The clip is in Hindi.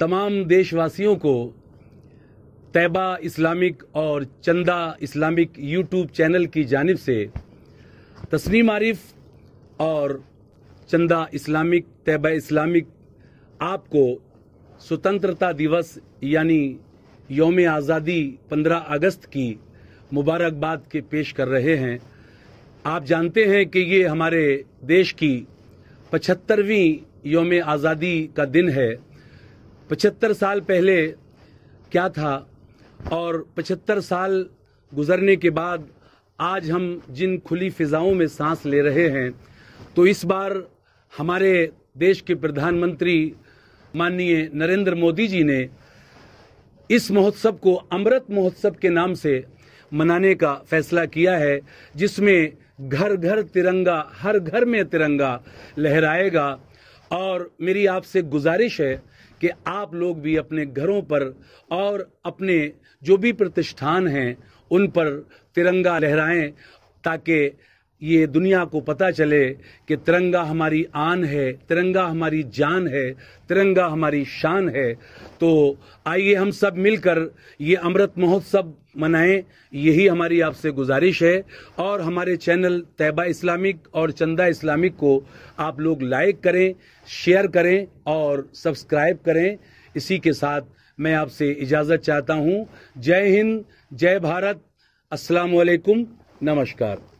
तमाम देशवासियों को तैबा इस्लामिक और चंदा इस्लामिक यूट्यूब चैनल की जानब से तस्नीम आरिफ और चंदा इस्लामिक तैबा इस्लामिक आपको स्वतंत्रता दिवस यानी योम आज़ादी 15 अगस्त की मुबारकबाद के पेश कर रहे हैं आप जानते हैं कि ये हमारे देश की पचहत्तरवीं योम आज़ादी का दिन है पचहत्तर साल पहले क्या था और पचहत्तर साल गुजरने के बाद आज हम जिन खुली फिजाओं में सांस ले रहे हैं तो इस बार हमारे देश के प्रधानमंत्री माननीय नरेंद्र मोदी जी ने इस महोत्सव को अमृत महोत्सव के नाम से मनाने का फैसला किया है जिसमें घर घर तिरंगा हर घर में तिरंगा लहराएगा और मेरी आपसे गुजारिश है कि आप लोग भी अपने घरों पर और अपने जो भी प्रतिष्ठान हैं उन पर तिरंगा लहराएं ताकि ये दुनिया को पता चले कि तिरंगा हमारी आन है तिरंगा हमारी जान है तिरंगा हमारी शान है तो आइए हम सब मिलकर ये अमृत महोत्सव मनाएं यही हमारी आपसे गुजारिश है और हमारे चैनल तैबा इस्लामिक और चंदा इस्लामिक को आप लोग लाइक करें शेयर करें और सब्सक्राइब करें इसी के साथ मैं आपसे इजाज़त चाहता हूँ जय हिंद जय भारत असलकम नमस्कार